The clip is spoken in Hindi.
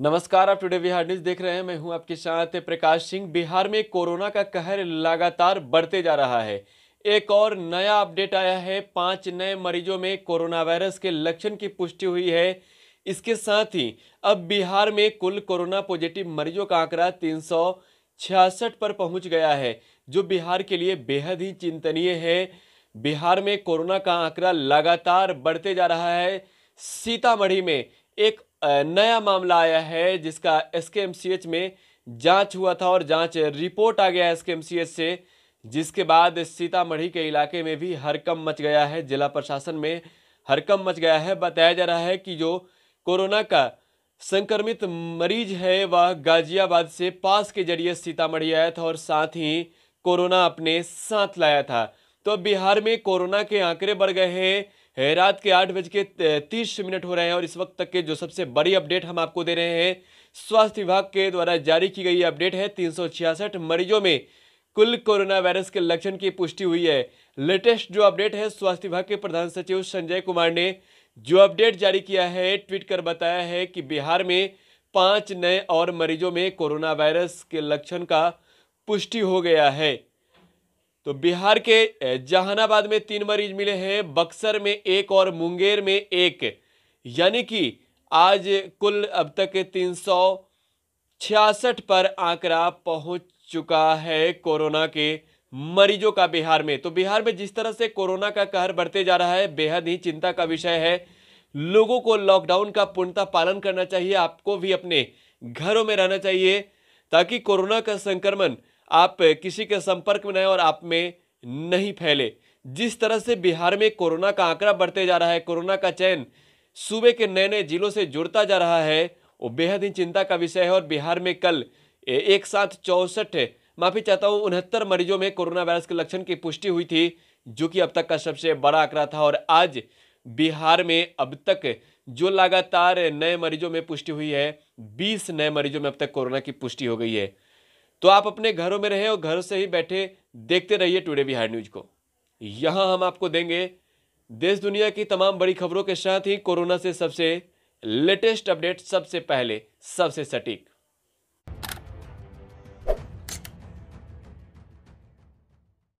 नमस्कार आप टुडे बिहार न्यूज देख रहे हैं मैं हूं आपके साथ प्रकाश सिंह बिहार में कोरोना का कहर लगातार बढ़ते जा रहा है एक और नया अपडेट आया है पांच नए मरीजों में कोरोना वायरस के लक्षण की पुष्टि हुई है इसके साथ ही अब बिहार में कुल कोरोना पॉजिटिव मरीजों का आंकड़ा तीन छियासठ पर पहुंच गया है जो बिहार के लिए बेहद ही चिंतनीय है बिहार में कोरोना का आंकड़ा लगातार बढ़ते जा रहा है सीतामढ़ी में एक नया मामला आया है जिसका एसकेएमसीएच में जांच हुआ था और जांच रिपोर्ट आ गया एसकेएमसीएच से जिसके बाद सीतामढ़ी के इलाके में भी हरकम मच गया है जिला प्रशासन में हरकम मच गया है बताया जा रहा है कि जो कोरोना का संक्रमित मरीज है वह गाजियाबाद से पास के जरिए सीतामढ़ी आया था और साथ ही कोरोना अपने साथ लाया था तो बिहार में कोरोना के आंकड़े बढ़ गए हैं रात के आठ बज के तीस मिनट हो रहे हैं और इस वक्त तक के जो सबसे बड़ी अपडेट हम आपको दे रहे हैं स्वास्थ्य विभाग के द्वारा जारी की गई अपडेट है तीन मरीजों में कुल कोरोना वायरस के लक्षण की पुष्टि हुई है लेटेस्ट जो अपडेट है स्वास्थ्य विभाग के प्रधान सचिव संजय कुमार ने जो अपडेट जारी किया है ट्वीट कर बताया है कि बिहार में पांच नए और मरीजों में कोरोना वायरस के लक्षण का पुष्टि हो गया है तो बिहार के जहानाबाद में तीन मरीज मिले हैं बक्सर में एक और मुंगेर में एक यानी कि आज कुल अब तक तीन सौ छियासठ पर आंकड़ा पहुंच चुका है कोरोना के मरीजों का बिहार में तो बिहार में जिस तरह से कोरोना का कहर बढ़ते जा रहा है बेहद ही चिंता का विषय है लोगों को लॉकडाउन का पूर्णतः पालन करना चाहिए आपको भी अपने घरों में रहना चाहिए ताकि कोरोना का संक्रमण आप किसी के संपर्क में रहें और आप में नहीं फैले जिस तरह से बिहार में कोरोना का आंकड़ा बढ़ते जा रहा है कोरोना का चयन सूबे के नए नए जिलों से जुड़ता जा रहा है वो बेहद ही चिंता का विषय है और बिहार में कल एक साथ चौंसठ माफी चाहता हूँ उनहत्तर मरीजों में कोरोना वायरस के लक्षण की पुष्टि हुई थी जो कि अब तक का सबसे बड़ा आंकड़ा था और आज बिहार में अब तक जो लगातार नए मरीजों में पुष्टि हुई है 20 नए मरीजों में अब तक कोरोना की पुष्टि हो गई है तो आप अपने घरों में रहें और घर से ही बैठे देखते रहिए टुडे बिहार न्यूज को यहाँ हम आपको देंगे देश दुनिया की तमाम बड़ी खबरों के साथ ही कोरोना से सबसे लेटेस्ट अपडेट सबसे पहले सबसे सटीक